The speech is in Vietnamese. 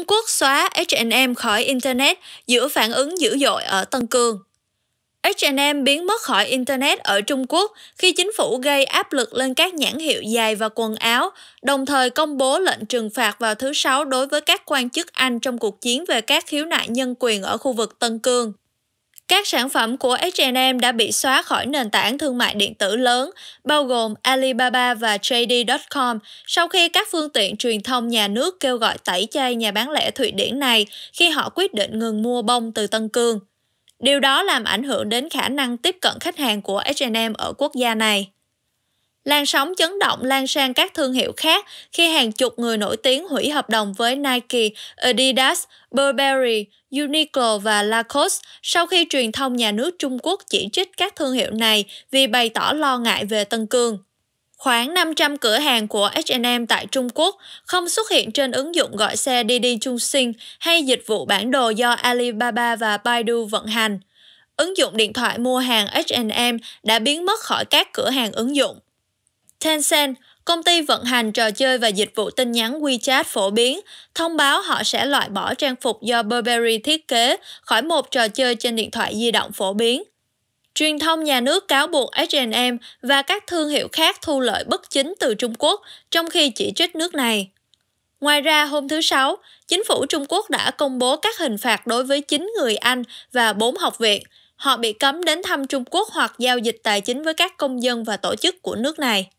Trung Quốc xóa H&M khỏi Internet giữa phản ứng dữ dội ở Tân Cương. H&M biến mất khỏi Internet ở Trung Quốc khi chính phủ gây áp lực lên các nhãn hiệu giày và quần áo, đồng thời công bố lệnh trừng phạt vào thứ Sáu đối với các quan chức Anh trong cuộc chiến về các khiếu nại nhân quyền ở khu vực Tân Cương. Các sản phẩm của H&M đã bị xóa khỏi nền tảng thương mại điện tử lớn, bao gồm Alibaba và JD.com, sau khi các phương tiện truyền thông nhà nước kêu gọi tẩy chay nhà bán lẻ Thụy Điển này khi họ quyết định ngừng mua bông từ Tân Cương. Điều đó làm ảnh hưởng đến khả năng tiếp cận khách hàng của H&M ở quốc gia này. Lan sóng chấn động lan sang các thương hiệu khác khi hàng chục người nổi tiếng hủy hợp đồng với Nike, Adidas, Burberry, Uniqlo và Lacoste sau khi truyền thông nhà nước Trung Quốc chỉ trích các thương hiệu này vì bày tỏ lo ngại về Tân Cương. Khoảng 500 cửa hàng của H&M tại Trung Quốc không xuất hiện trên ứng dụng gọi xe Didi Chuxing hay dịch vụ bản đồ do Alibaba và Baidu vận hành. Ứng dụng điện thoại mua hàng H&M đã biến mất khỏi các cửa hàng ứng dụng. Tencent, công ty vận hành trò chơi và dịch vụ tin nhắn WeChat phổ biến, thông báo họ sẽ loại bỏ trang phục do Burberry thiết kế khỏi một trò chơi trên điện thoại di động phổ biến. Truyền thông nhà nước cáo buộc H&M và các thương hiệu khác thu lợi bất chính từ Trung Quốc, trong khi chỉ trích nước này. Ngoài ra, hôm thứ Sáu, chính phủ Trung Quốc đã công bố các hình phạt đối với 9 người Anh và 4 học viện. Họ bị cấm đến thăm Trung Quốc hoặc giao dịch tài chính với các công dân và tổ chức của nước này.